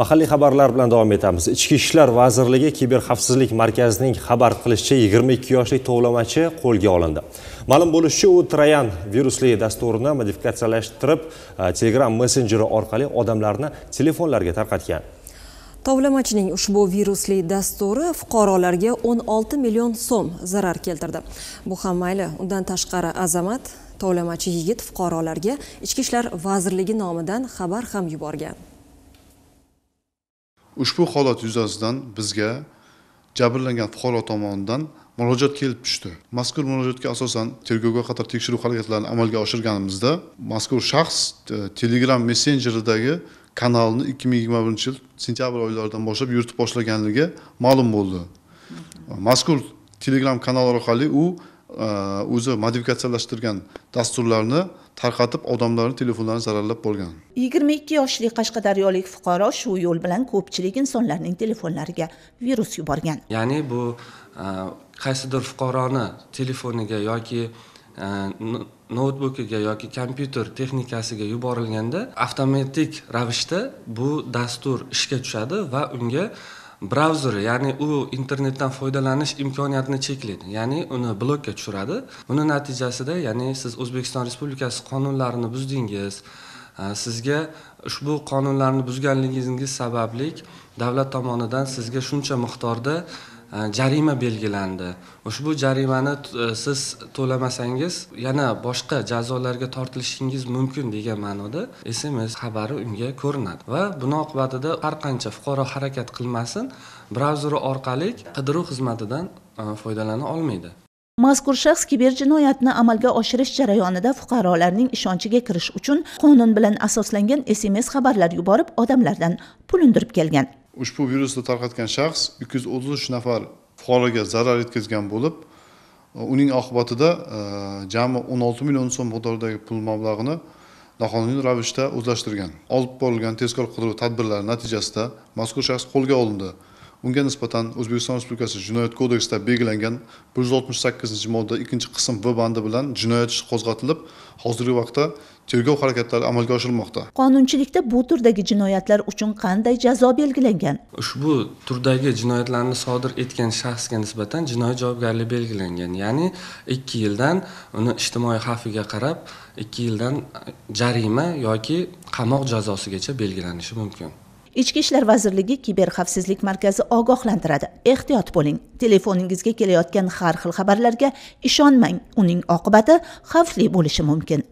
mahalliy xabarlar bilan davom etamiz ichki ishlar vazirligi kiberxavfsizlik markazining xabar qilishicha 22 yoshli tovlamachi qo'lga olindi ma'lum bo'lishicha u trayan virusli dasturini modifikatsiyalashtirib e, telegram messenjeri orqali odamlarni telefonlarga tarqatgan tovlamachining ushbu virusli dasturi fuqarolarga 16 million so'm zarar keltirdi bu ham mayli undan tashqari azamat tovlamachi yigit fuqarolarga ichki ishlar vazirligi nomidan xabar ham yuborgan ushbu holat yuzasidan bizga jabrlangan fuqaro tomonidan murojaat kelib tushdi mazkur murojaatga asosan tergovga qadar tekshiruv harakatlarini amalga oshirganimizda mazkur shaxs e, telegram messenjeridagi kanalni ikki ming yigirma birinchi yil sentyabr oylaridan boshlab yuritib boshlaganligi ma'lum bo'ldi e, mazkur telegram kanal orqali u e, o'zi modifikatsiyalashtirgan dasturlarni tarqatib odamlarni telefonlarini zararlab bo'lgan yigirma ikki yoshli qashqadaryolik fuqaro shu yo'l bilan ko'pchilik insonlarning telefonlariga virus yuborgan ya'ni bu e, qaysidir fuqaroni telefoniga yoki e, noutbukiga yoki kompyuter texnikasiga yuborilganda avtomatik ravishda bu dastur ishga tushadi va unga brauzeri ya'ni u internetdan foydalanish imkoniyatini cheklaydi ya'ni uni blokka tushiradi buni natijasida ya'ni siz o'zbekiston respublikasi qonunlarini buzdingiz sizga ushbu qonunlarni buzganligingiz sababli davlat tomonidan sizga shuncha miqdorda Э, jarima belgilandi ushbu jarimani e, siz to'lamasangiz yana boshqa jazolarga tortilishingiz mumkin degan ma'noda sms xabari unga ko'rinadi va buni oqibatida har qancha fuqaro harakat qilmasin brauzeri orqali qidiruv xizmatidan e, foydalana olmaydi mazkur shaxs kiber jinoyatni amalga oshirish jarayonida fuqarolarning ishonchiga kirish uchun qonun bilan asoslangan sms xabarlar yuborib odamlardan pul undirib kelgan ushbu virusni tarqatgan shaxs ikki yuz o'ttiz uch nafar fuqaroga zarar yetkazgan bo'lib e, uning oqibatida e, jami o'n olti million so'm miqdoridagi pul mablag'ini noqonuniy ravishda o'zlashtirgan olib borilgan tezkor qidiruv tadbirlari natijasida mazkur shaxs qo'lga olindi unga nisbatan o'zbekiston respublikasi jinoyat kodeksida belgilangan bir yuz oltmish sakkizinchi modda ikkinchi qism v bandi bilan jinoyat ishi qo'zg'atilib hozirgi vaqtda tergov harakatlari amalga oshirilmoqda qonunchilikda bu turdagi jinoyatlar uchun qanday jazo belgilangan ushbu turdagi jinoyatlarni sodir etgan shaxsga nisbatan jinoiy javobgarlik belgilangan ya'ni ikki yildan uni ijtimoiy xavfiga qarab ikki yildan jarima yoki qamoq jazosigacha belgilanishi mumkin ichki ishlar vazirligi kiber xavfsizlik markazi ogohlantiradi ehtiyot bo'ling telefoningizga kelayotgan har xil xabarlarga ishonmang uning oqibati xavfli bo'lishi mumkin